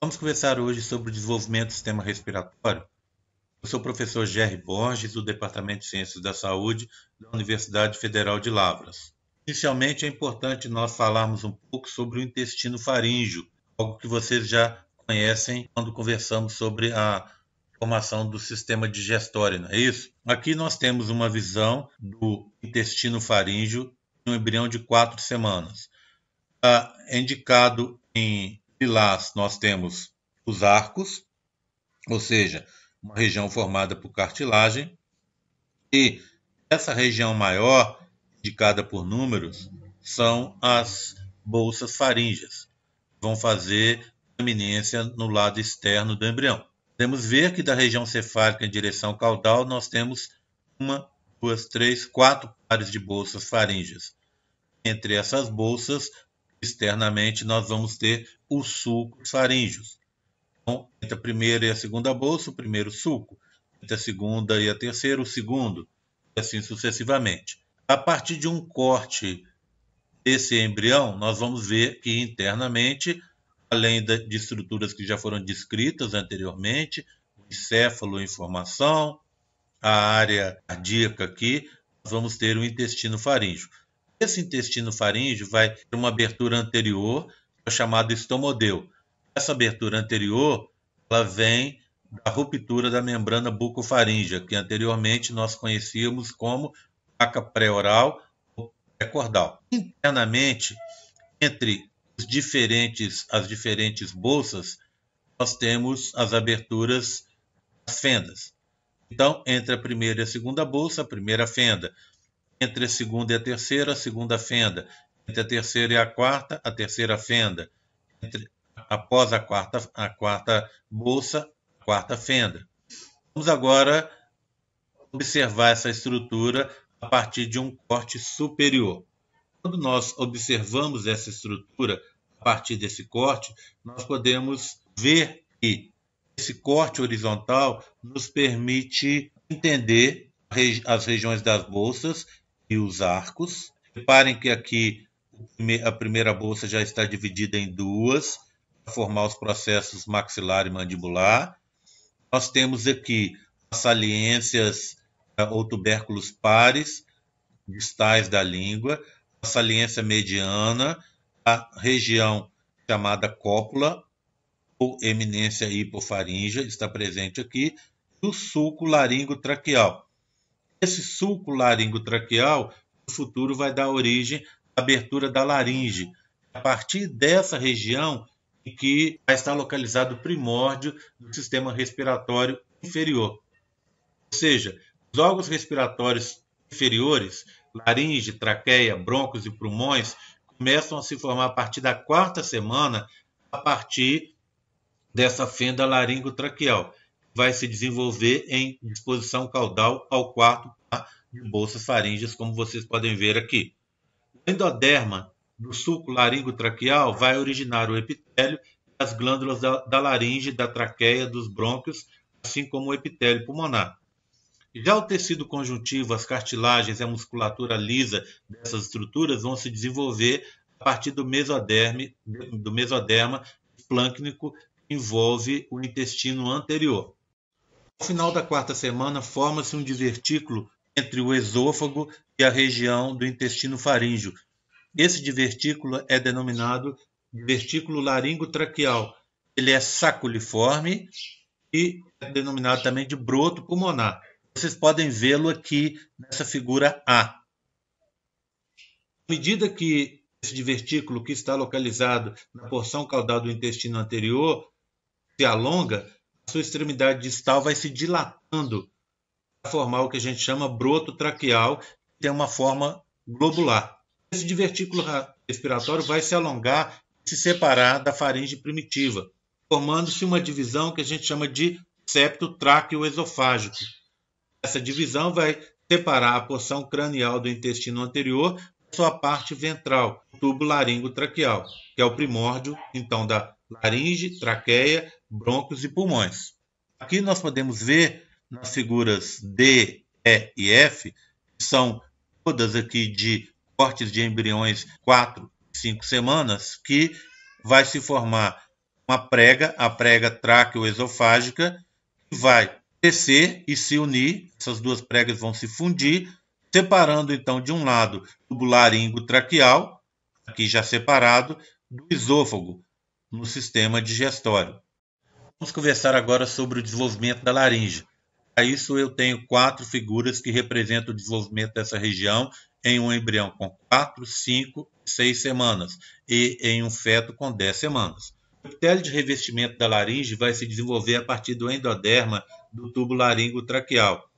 Vamos conversar hoje sobre o desenvolvimento do sistema respiratório. Eu sou o professor Jerry Borges, do Departamento de Ciências da Saúde da Universidade Federal de Lavras. Inicialmente, é importante nós falarmos um pouco sobre o intestino faríngeo, algo que vocês já conhecem quando conversamos sobre a formação do sistema digestório, não é isso? Aqui nós temos uma visão do intestino faríngeo no embrião de quatro semanas. Está indicado em lilás, nós temos os arcos, ou seja, uma região formada por cartilagem, e essa região maior, indicada por números, são as bolsas faríngeas, que vão fazer eminência no lado externo do embrião. Podemos ver que da região cefálica em direção caudal nós temos uma, duas, três, quatro pares de bolsas faríngeas. Entre essas bolsas, externamente nós vamos ter os sulcos faríngeos. Então, entre a primeira e a segunda bolsa, o primeiro sulco, entre a segunda e a terceira, o segundo, e assim sucessivamente. A partir de um corte desse embrião, nós vamos ver que internamente, além de estruturas que já foram descritas anteriormente, o encéfalo em formação, a área cardíaca aqui, nós vamos ter o intestino faríngeo esse intestino faringe vai ter uma abertura anterior, é chamada estomodeu. Essa abertura anterior, ela vem da ruptura da membrana bucofaríngea, que anteriormente nós conhecíamos como placa pré-oral ou pré-cordal. Internamente, entre diferentes, as diferentes bolsas, nós temos as aberturas, as fendas. Então, entre a primeira e a segunda bolsa, a primeira fenda, entre a segunda e a terceira, a segunda fenda, entre a terceira e a quarta, a terceira fenda, entre, após a quarta, a quarta bolsa, a quarta fenda. Vamos agora observar essa estrutura a partir de um corte superior. Quando nós observamos essa estrutura a partir desse corte, nós podemos ver que esse corte horizontal nos permite entender as regiões das bolsas e os arcos. Reparem que aqui a primeira bolsa já está dividida em duas, para formar os processos maxilar e mandibular. Nós temos aqui as saliências eh, ou tubérculos pares, distais da língua, a saliência mediana, a região chamada cópula ou eminência hipofaringe, está presente aqui, e o sulco laringo traqueal. Esse sulco laringotraqueal, no futuro, vai dar origem à abertura da laringe. A partir dessa região em que vai estar localizado o primórdio do sistema respiratório inferior. Ou seja, os órgãos respiratórios inferiores, laringe, traqueia, broncos e pulmões, começam a se formar a partir da quarta semana, a partir dessa fenda laringotraqueal vai se desenvolver em disposição caudal ao quarto de bolsas faríngeas, como vocês podem ver aqui. O endoderma do sulco traqueal vai originar o epitélio e as glândulas da, da laringe, da traqueia, dos brônquios, assim como o epitélio pulmonar. Já o tecido conjuntivo, as cartilagens e a musculatura lisa dessas estruturas vão se desenvolver a partir do, mesoderme, do mesoderma plâncnico que envolve o intestino anterior. Ao final da quarta semana, forma-se um divertículo entre o esôfago e a região do intestino faríngeo. Esse divertículo é denominado divertículo laringotraqueal. Ele é saculiforme e é denominado também de broto pulmonar. Vocês podem vê-lo aqui nessa figura A. À medida que esse divertículo que está localizado na porção caudal do intestino anterior se alonga, sua extremidade distal vai se dilatando para formar o que a gente chama broto traqueal, que tem é uma forma globular. Esse divertículo respiratório vai se alongar e se separar da faringe primitiva, formando-se uma divisão que a gente chama de septo traqueo esofágico. Essa divisão vai separar a porção cranial do intestino anterior da sua parte ventral, o tubo laringo traqueal, que é o primórdio então da laringe, traqueia brônquios e pulmões. Aqui nós podemos ver nas figuras D, E e F, que são todas aqui de cortes de embriões 4, 5 semanas, que vai se formar uma prega, a prega tráqueo-esofágica, que vai descer e se unir, essas duas pregas vão se fundir, separando então de um lado o laringo-traqueal, aqui já separado, do esôfago, no sistema digestório. Vamos conversar agora sobre o desenvolvimento da laringe. Para isso, eu tenho quatro figuras que representam o desenvolvimento dessa região em um embrião com 4, 5, 6 semanas e em um feto com 10 semanas. O epitélio de revestimento da laringe vai se desenvolver a partir do endoderma do tubo laringo-traqueal.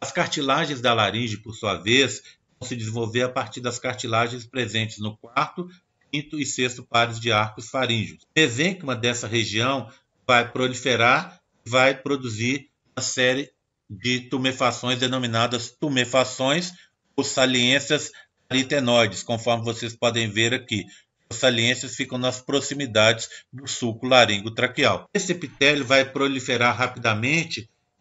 As cartilagens da laringe, por sua vez, vão se desenvolver a partir das cartilagens presentes no quarto, quinto e sexto pares de arcos faríngeos. O mesênquima dessa região vai proliferar, vai produzir uma série de tumefações denominadas tumefações ou saliências aritenoides, conforme vocês podem ver aqui. As saliências ficam nas proximidades do sulco laringo-traqueal. Esse epitélio vai proliferar rapidamente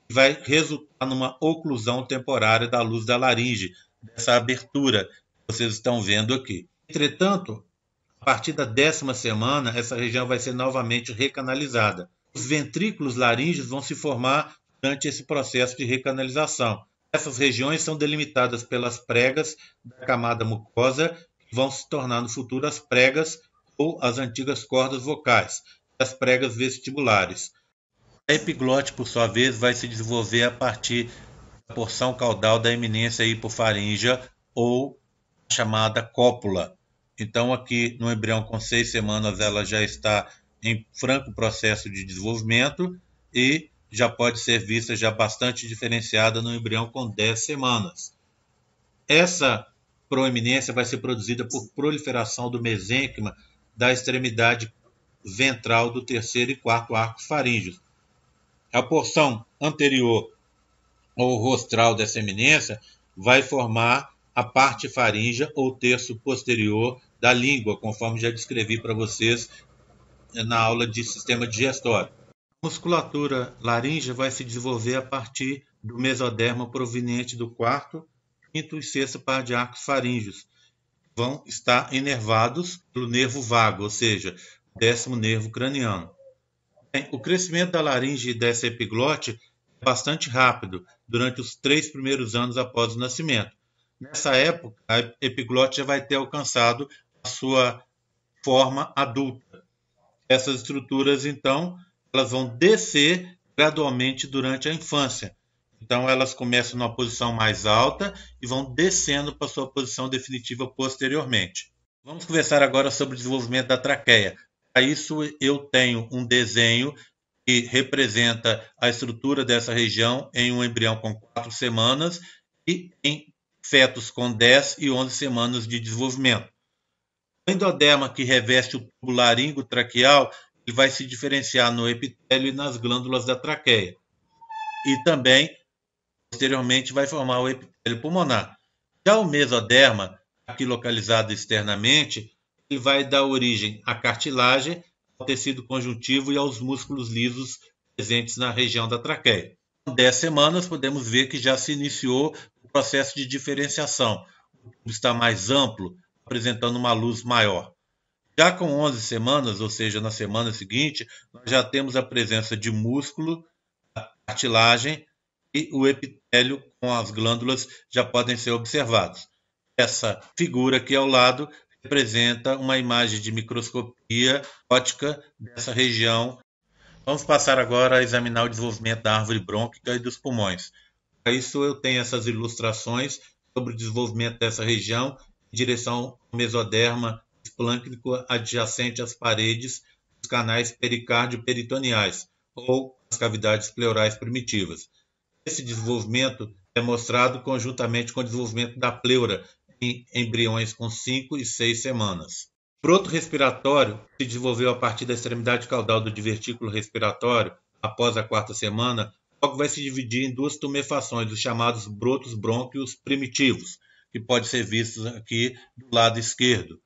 e vai resultar numa oclusão temporária da luz da laringe, dessa abertura que vocês estão vendo aqui. Entretanto, a partir da décima semana, essa região vai ser novamente recanalizada os ventrículos laríngeos vão se formar durante esse processo de recanalização. Essas regiões são delimitadas pelas pregas da camada mucosa, que vão se tornar no futuro as pregas ou as antigas cordas vocais, as pregas vestibulares. A epiglote, por sua vez, vai se desenvolver a partir da porção caudal da eminência hipofaríngea ou chamada cópula. Então, aqui no embrião com seis semanas, ela já está em franco processo de desenvolvimento e já pode ser vista já bastante diferenciada no embrião com 10 semanas. Essa proeminência vai ser produzida por proliferação do mesênquima da extremidade ventral do terceiro e quarto arcos faríngeos. A porção anterior ou rostral dessa eminência vai formar a parte faríngea ou terço posterior da língua, conforme já descrevi para vocês na aula de sistema digestório. A musculatura laríngea vai se desenvolver a partir do mesoderma proveniente do quarto, quinto e sexto par de arcos faríngeos. Vão estar enervados pelo nervo vago, ou seja, décimo nervo craniano. Bem, o crescimento da laringe e dessa epiglote é bastante rápido, durante os três primeiros anos após o nascimento. Nessa época, a epiglote já vai ter alcançado a sua forma adulta. Essas estruturas, então, elas vão descer gradualmente durante a infância. Então, elas começam numa posição mais alta e vão descendo para sua posição definitiva posteriormente. Vamos conversar agora sobre o desenvolvimento da traqueia. Para isso, eu tenho um desenho que representa a estrutura dessa região em um embrião com 4 semanas e em fetos com 10 e 11 semanas de desenvolvimento. O endoderma que reveste o tubo laringo-traqueal ele vai se diferenciar no epitélio e nas glândulas da traqueia. E também, posteriormente, vai formar o epitélio pulmonar. Já o mesoderma, aqui localizado externamente, ele vai dar origem à cartilagem, ao tecido conjuntivo e aos músculos lisos presentes na região da traqueia. Em então, 10 semanas, podemos ver que já se iniciou o processo de diferenciação. O tubo está mais amplo, apresentando uma luz maior. Já com 11 semanas, ou seja, na semana seguinte, nós já temos a presença de músculo, cartilagem e o epitélio com as glândulas já podem ser observados. Essa figura aqui ao lado representa uma imagem de microscopia ótica dessa região. Vamos passar agora a examinar o desenvolvimento da árvore brônquica e dos pulmões. Para isso, eu tenho essas ilustrações sobre o desenvolvimento dessa região direção ao mesoderma esplâncnico adjacente às paredes dos canais pericárdio-peritoneais ou as cavidades pleurais primitivas. Esse desenvolvimento é mostrado conjuntamente com o desenvolvimento da pleura em embriões com 5 e 6 semanas. O proto respiratório se desenvolveu a partir da extremidade caudal do divertículo respiratório após a quarta semana, logo vai se dividir em duas tumefações, os chamados brotos brônquios primitivos, que pode ser vistos aqui do lado esquerdo.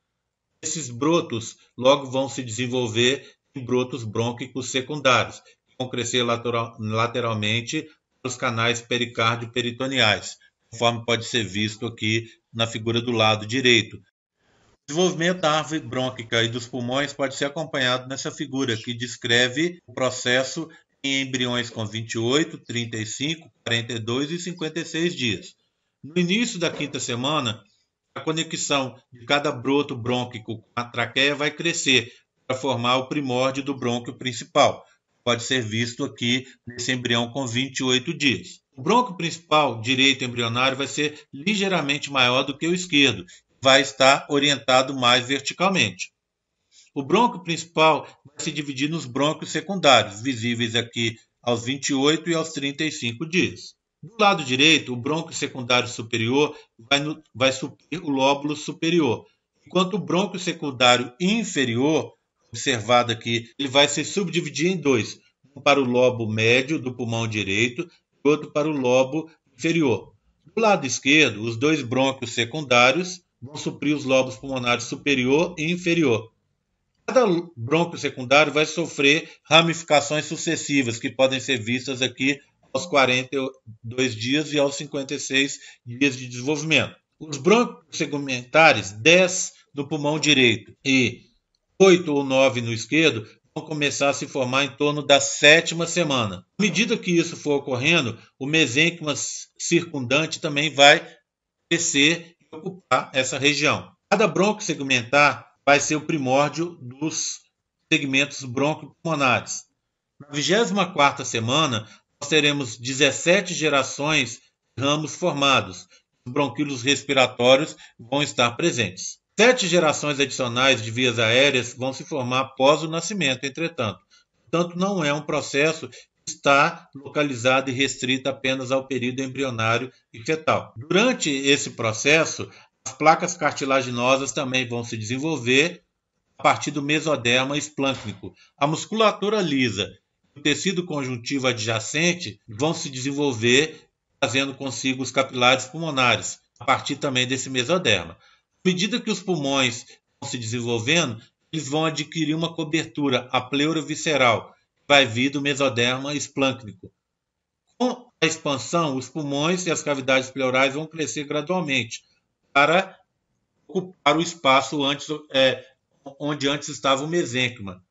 Esses brotos logo vão se desenvolver em brotos brônquicos secundários, que vão crescer lateral, lateralmente os canais pericárdio-peritoneais, conforme pode ser visto aqui na figura do lado direito. O desenvolvimento da árvore brônquica e dos pulmões pode ser acompanhado nessa figura, que descreve o processo em embriões com 28, 35, 42 e 56 dias. No início da quinta semana, a conexão de cada broto brônquico com a traqueia vai crescer para formar o primórdio do brônquio principal. Pode ser visto aqui nesse embrião com 28 dias. O brônquio principal, direito embrionário, vai ser ligeiramente maior do que o esquerdo, vai estar orientado mais verticalmente. O brônquio principal vai se dividir nos brônquios secundários, visíveis aqui aos 28 e aos 35 dias. Do lado direito, o brônquio secundário superior vai, no, vai suprir o lóbulo superior, enquanto o brônquio secundário inferior, observado aqui, ele vai se subdividir em dois, um para o lobo médio do pulmão direito e outro para o lobo inferior. Do lado esquerdo, os dois brônquios secundários vão suprir os lobos pulmonares superior e inferior. Cada brônquio secundário vai sofrer ramificações sucessivas que podem ser vistas aqui aos 42 dias e aos 56 dias de desenvolvimento. Os brônquios segmentares, 10 no pulmão direito e 8 ou 9 no esquerdo, vão começar a se formar em torno da sétima semana. À medida que isso for ocorrendo, o mesênquima circundante também vai crescer e ocupar essa região. Cada bronco segmentar vai ser o primórdio dos segmentos broncopulmonares. Na 24 quarta semana, teremos 17 gerações de ramos formados. Os bronquíolos respiratórios vão estar presentes. Sete gerações adicionais de vias aéreas vão se formar após o nascimento, entretanto. Portanto, não é um processo está localizado e restrita apenas ao período embrionário e fetal. Durante esse processo, as placas cartilaginosas também vão se desenvolver a partir do mesoderma esplâncnico. A musculatura lisa o tecido conjuntivo adjacente vão se desenvolver, trazendo consigo os capilares pulmonares, a partir também desse mesoderma. À medida que os pulmões vão se desenvolvendo, eles vão adquirir uma cobertura, a pleura visceral, que vai vir do mesoderma esplâncnico. Com a expansão, os pulmões e as cavidades pleurais vão crescer gradualmente para ocupar o espaço antes, é, onde antes estava o mesênquima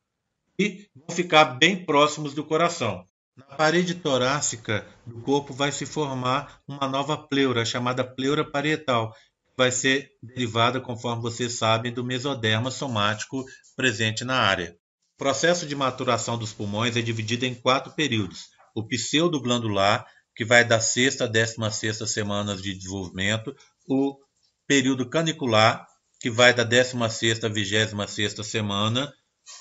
e vão ficar bem próximos do coração. Na parede torácica do corpo vai se formar uma nova pleura, chamada pleura parietal, que vai ser derivada, conforme vocês sabem, do mesoderma somático presente na área. O processo de maturação dos pulmões é dividido em quatro períodos. O pseudoglandular, que vai da sexta a décima sexta semanas de desenvolvimento. O período canicular, que vai da décima sexta a vigésima sexta semana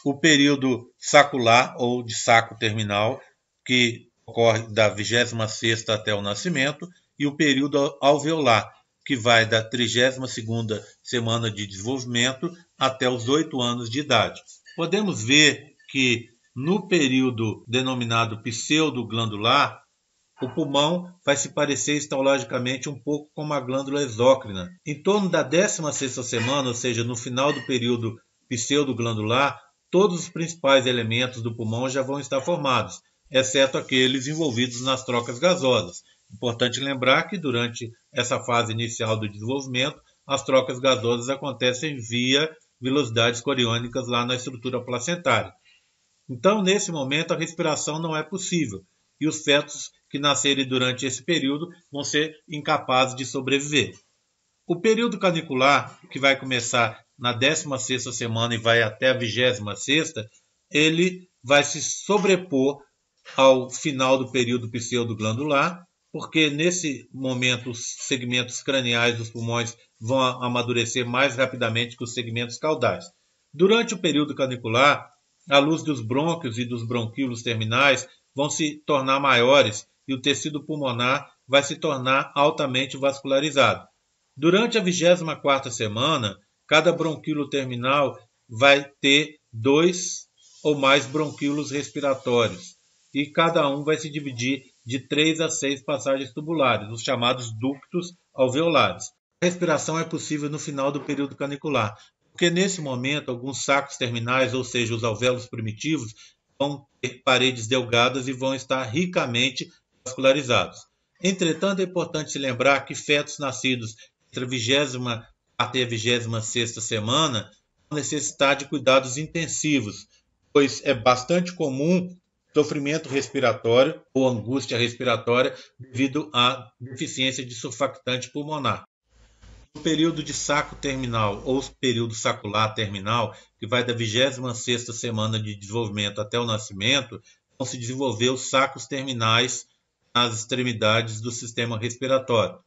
o período sacular ou de saco terminal, que ocorre da 26 até o nascimento, e o período alveolar, que vai da 32 semana de desenvolvimento até os 8 anos de idade. Podemos ver que no período denominado pseudoglandular, o pulmão vai se parecer histologicamente um pouco com uma glândula exócrina. Em torno da 16 sexta semana, ou seja, no final do período pseudoglandular, todos os principais elementos do pulmão já vão estar formados, exceto aqueles envolvidos nas trocas gasosas. Importante lembrar que durante essa fase inicial do desenvolvimento, as trocas gasosas acontecem via velocidades coriônicas lá na estrutura placentária. Então, nesse momento, a respiração não é possível e os fetos que nascerem durante esse período vão ser incapazes de sobreviver. O período canicular, que vai começar na 16 semana e vai até a 26 ele vai se sobrepor ao final do período pseudoglandular, porque nesse momento os segmentos craniais dos pulmões vão amadurecer mais rapidamente que os segmentos caudais. Durante o período canicular, a luz dos brônquios e dos bronquíolos terminais vão se tornar maiores e o tecido pulmonar vai se tornar altamente vascularizado. Durante a 24 quarta semana, Cada bronquilo terminal vai ter dois ou mais bronquíolos respiratórios e cada um vai se dividir de três a seis passagens tubulares, os chamados ductos alveolares. A respiração é possível no final do período canicular, porque nesse momento alguns sacos terminais, ou seja, os alvéolos primitivos, vão ter paredes delgadas e vão estar ricamente vascularizados. Entretanto, é importante se lembrar que fetos nascidos entre a vigésima até a 26 semana, necessitar de cuidados intensivos, pois é bastante comum sofrimento respiratório ou angústia respiratória devido à deficiência de surfactante pulmonar. O período de saco terminal ou período sacular terminal, que vai da 26 semana de desenvolvimento até o nascimento, vão se desenvolver os sacos terminais nas extremidades do sistema respiratório.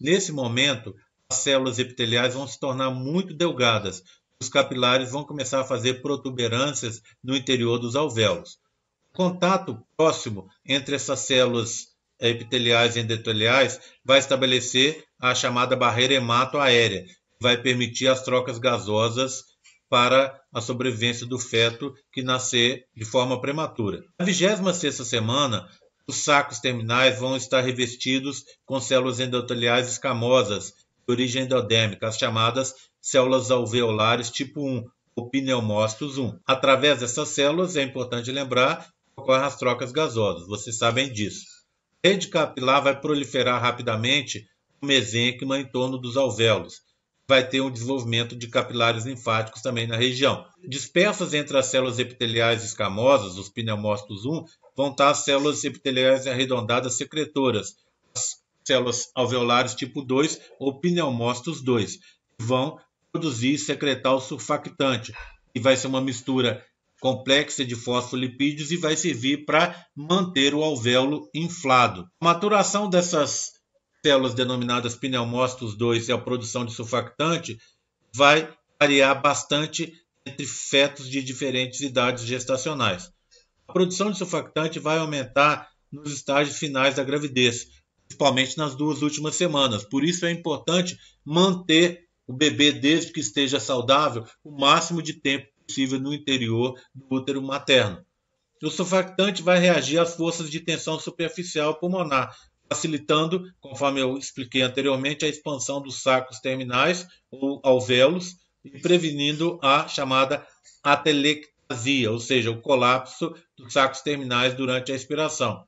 Nesse momento, células epiteliais vão se tornar muito delgadas. Os capilares vão começar a fazer protuberâncias no interior dos alvéolos. O contato próximo entre essas células eh, epiteliais e endoteliais vai estabelecer a chamada barreira hematoaérea, que vai permitir as trocas gasosas para a sobrevivência do feto que nascer de forma prematura. Na 26 semana, os sacos terminais vão estar revestidos com células endoteliais escamosas, de origem endodérmica, as chamadas células alveolares tipo 1, ou pneumócitos 1. Através dessas células, é importante lembrar, ocorrem as trocas gasosas, vocês sabem disso. A rede capilar vai proliferar rapidamente o mesênquima em torno dos alvéolos. Vai ter um desenvolvimento de capilares linfáticos também na região. Dispersas entre as células epiteliais escamosas, os pneumócitos 1, vão estar as células epiteliais arredondadas secretoras, as células alveolares tipo 2 ou pneumócitos 2, que vão produzir e secretar o surfactante, que vai ser uma mistura complexa de fosfolipídios e vai servir para manter o alvéolo inflado. A maturação dessas células denominadas pneumócitos 2 e a produção de surfactante vai variar bastante entre fetos de diferentes idades gestacionais. A produção de surfactante vai aumentar nos estágios finais da gravidez, principalmente nas duas últimas semanas. Por isso é importante manter o bebê, desde que esteja saudável, o máximo de tempo possível no interior do útero materno. O surfactante vai reagir às forças de tensão superficial pulmonar, facilitando, conforme eu expliquei anteriormente, a expansão dos sacos terminais ou alvéolos e prevenindo a chamada atelectasia, ou seja, o colapso dos sacos terminais durante a expiração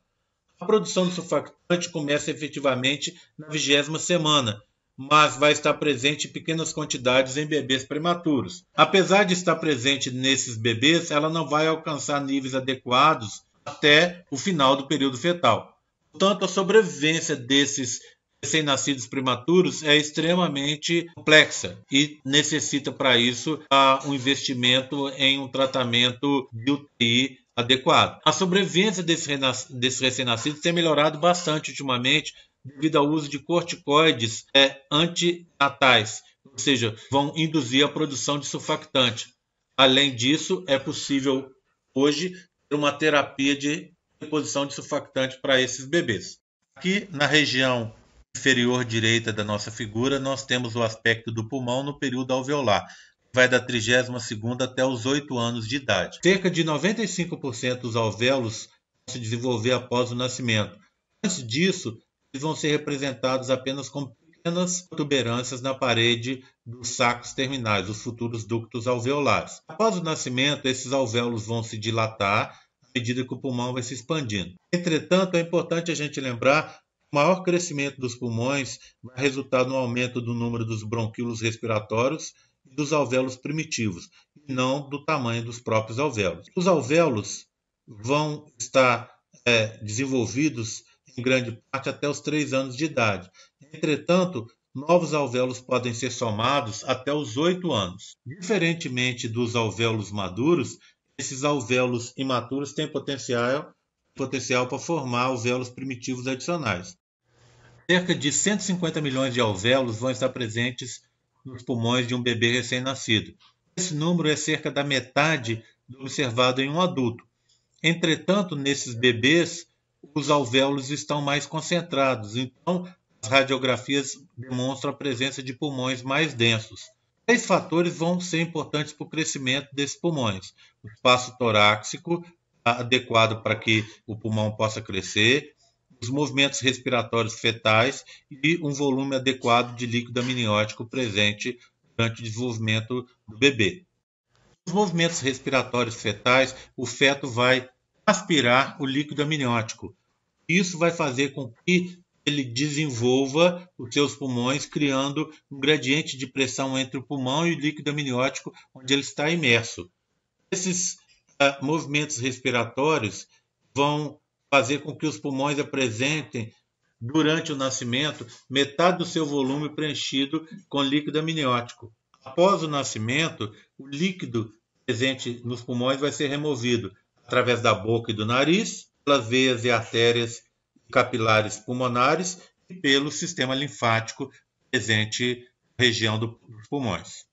a produção do surfactante começa efetivamente na vigésima semana, mas vai estar presente em pequenas quantidades em bebês prematuros. Apesar de estar presente nesses bebês, ela não vai alcançar níveis adequados até o final do período fetal. Portanto, a sobrevivência desses recém-nascidos prematuros é extremamente complexa e necessita para isso um investimento em um tratamento de UTI adequado. A sobrevivência desses recém-nascidos tem melhorado bastante ultimamente devido ao uso de corticoides é, antinatais, ou seja, vão induzir a produção de surfactante. Além disso, é possível hoje ter uma terapia de reposição de surfactante para esses bebês. Aqui na região inferior direita da nossa figura, nós temos o aspecto do pulmão no período alveolar vai da 32 até os 8 anos de idade. Cerca de 95% dos alvéolos vão se desenvolver após o nascimento. Antes disso, eles vão ser representados apenas como pequenas protuberâncias na parede dos sacos terminais, os futuros ductos alveolares. Após o nascimento, esses alvéolos vão se dilatar à medida que o pulmão vai se expandindo. Entretanto, é importante a gente lembrar o maior crescimento dos pulmões vai resultar no aumento do número dos bronquíolos respiratórios e dos alvéolos primitivos, e não do tamanho dos próprios alvéolos. Os alvéolos vão estar é, desenvolvidos em grande parte até os 3 anos de idade. Entretanto, novos alvéolos podem ser somados até os 8 anos. Diferentemente dos alvéolos maduros, esses alvéolos imaturos têm potencial, potencial para formar alvéolos primitivos adicionais. Cerca de 150 milhões de alvéolos vão estar presentes nos pulmões de um bebê recém-nascido. Esse número é cerca da metade do observado em um adulto. Entretanto, nesses bebês, os alvéolos estão mais concentrados, então as radiografias demonstram a presença de pulmões mais densos. Três fatores vão ser importantes para o crescimento desses pulmões: o espaço torácico adequado para que o pulmão possa crescer, os movimentos respiratórios fetais e um volume adequado de líquido amniótico presente durante o desenvolvimento do bebê. Os movimentos respiratórios fetais, o feto vai aspirar o líquido amniótico. Isso vai fazer com que ele desenvolva os seus pulmões, criando um gradiente de pressão entre o pulmão e o líquido amniótico, onde ele está imerso. Esses uh, movimentos respiratórios vão fazer com que os pulmões apresentem, durante o nascimento, metade do seu volume preenchido com líquido amniótico. Após o nascimento, o líquido presente nos pulmões vai ser removido através da boca e do nariz, pelas veias e artérias capilares pulmonares e pelo sistema linfático presente na região dos pulmões.